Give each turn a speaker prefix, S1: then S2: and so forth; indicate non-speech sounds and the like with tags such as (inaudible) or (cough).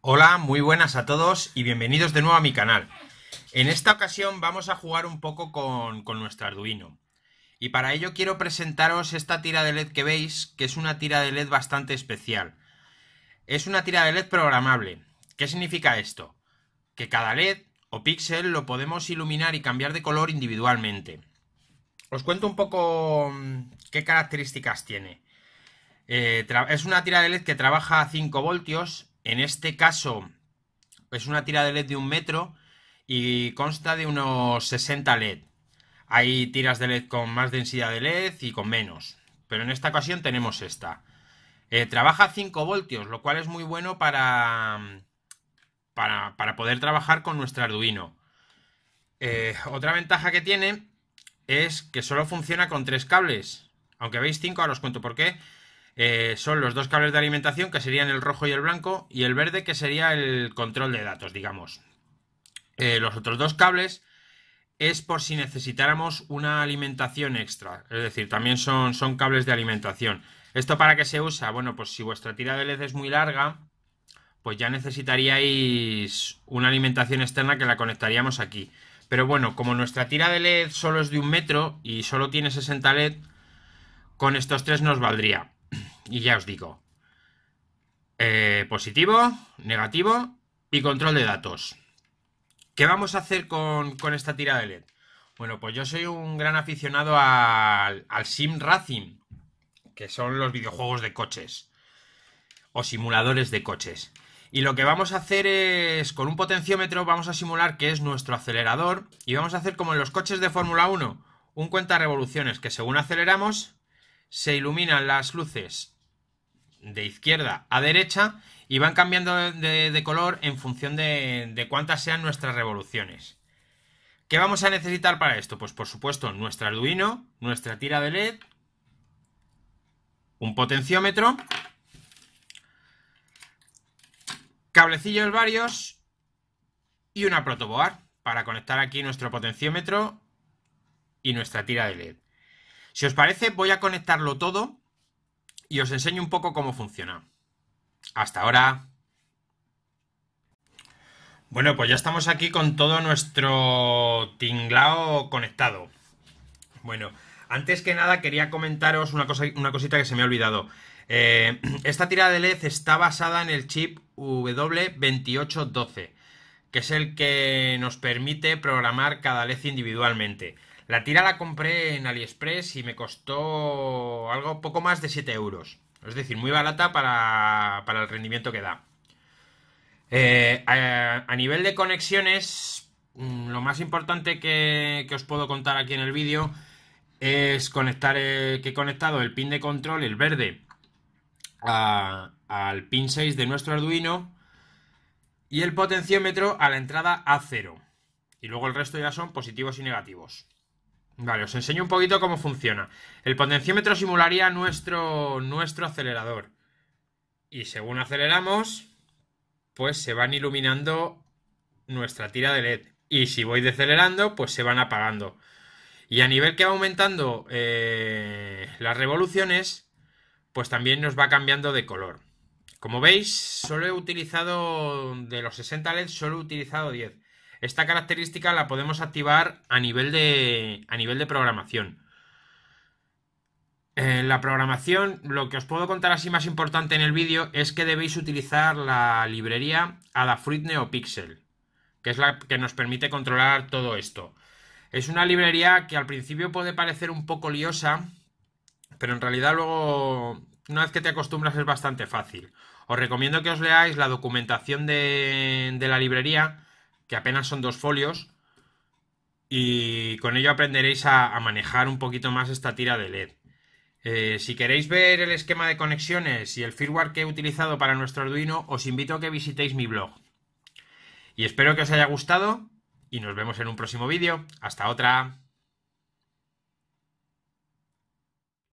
S1: Hola, muy buenas a todos y bienvenidos de nuevo a mi canal. En esta ocasión vamos a jugar un poco con, nuestro Arduino. Y para ello quiero presentaros esta tira de LED que veis, que es una tira de LED bastante especial. Es una tira de LED programable. ¿Qué significa esto? Que cada LED o píxel lo podemos iluminar y cambiar de color individualmente. Os cuento un poco mm, qué características tiene. Eh, es una tira de LED que trabaja a 5 voltios en este caso es una tira de LED de un metro y consta de unos 60 LED. Hay tiras de LED con más densidad de LED y con menos, pero en esta ocasión tenemos esta. Eh, trabaja 5 voltios, lo cual es muy bueno para, para, poder trabajar con nuestro Arduino. Eh, otra ventaja que tiene es que solo funciona con tres cables. Aunque veis 5, ahora os cuento por qué. Eh, son los dos cables de alimentación, que serían el rojo y el blanco, y el verde, que sería el control de datos, digamos. Eh, los otros dos cables es por si necesitáramos una alimentación extra, es decir, también son, son cables de alimentación. ¿Esto para qué se usa? Bueno, pues si vuestra tira de LED es muy larga, pues ya necesitaríais una alimentación externa que la conectaríamos aquí. Pero bueno, como nuestra tira de LED solo es de un metro y solo tiene 60 LED, con estos tres nos valdría. Y ya os digo. Eh, positivo, negativo y control de datos. ¿Qué vamos a hacer con, con, esta tira de LED? Bueno, pues yo soy un gran aficionado al, al Sim Racing, que son los videojuegos de coches o simuladores de coches. Y lo que vamos a hacer es, con un potenciómetro, vamos a simular que es nuestro acelerador y vamos a hacer como en los coches de Fórmula 1, un cuenta revoluciones que según aceleramos se iluminan las luces de izquierda a derecha y van cambiando de, color en función de, cuántas sean nuestras revoluciones. ¿Qué vamos a necesitar para esto? Pues por supuesto nuestro Arduino, nuestra tira de LED, un potenciómetro, cablecillos varios y una protoboard para conectar aquí nuestro potenciómetro y nuestra tira de LED. Si os parece voy a conectarlo todo y os enseño un poco cómo funciona. Hasta ahora. Bueno, pues ya estamos aquí con todo nuestro tinglao conectado. Bueno, antes que nada quería comentaros una, cosa, una cosita que se me ha olvidado. Eh, (clears throat) esta tira de LED está basada en el chip W2812, que es el que nos permite programar cada LED individualmente. La tira la compré en AliExpress y me costó algo poco más de 7 euros. Es decir, muy barata para, el rendimiento que da. Eh, a, nivel de conexiones, mm, lo más importante que, os puedo contar aquí en el vídeo es conectar que he conectado el pin de control, el verde, al pin 6 de nuestro Arduino y el potenciómetro a la entrada A0. Y luego el resto ya son positivos y negativos. Vale, os enseño un poquito cómo funciona. El potenciómetro simularía nuestro, nuestro acelerador. Y según aceleramos, pues se van iluminando nuestra tira de LED. Y si voy decelerando, pues se van apagando. Y a nivel que va aumentando eh, las revoluciones, pues también nos va cambiando de color. Como veis, solo he utilizado, de los 60 LEDs, solo he utilizado 10. Esta característica la podemos activar a nivel de, a nivel de programación. En eh, la programación, lo que os puedo contar así más importante en el vídeo es que debéis utilizar la librería Adafruit NeoPixel, que es la que nos permite controlar todo esto. Es una librería que al principio puede parecer un poco liosa, pero en realidad luego, una vez que te acostumbras, es bastante fácil. Os recomiendo que os leáis la documentación de la librería, que apenas son dos folios, y con ello aprenderéis a, manejar un poquito más esta tira de LED. Eh, si queréis ver el esquema de conexiones y el firmware que he utilizado para nuestro Arduino, os invito a que visitéis mi blog. Y espero que os haya gustado y nos vemos en un próximo vídeo. Hasta otra.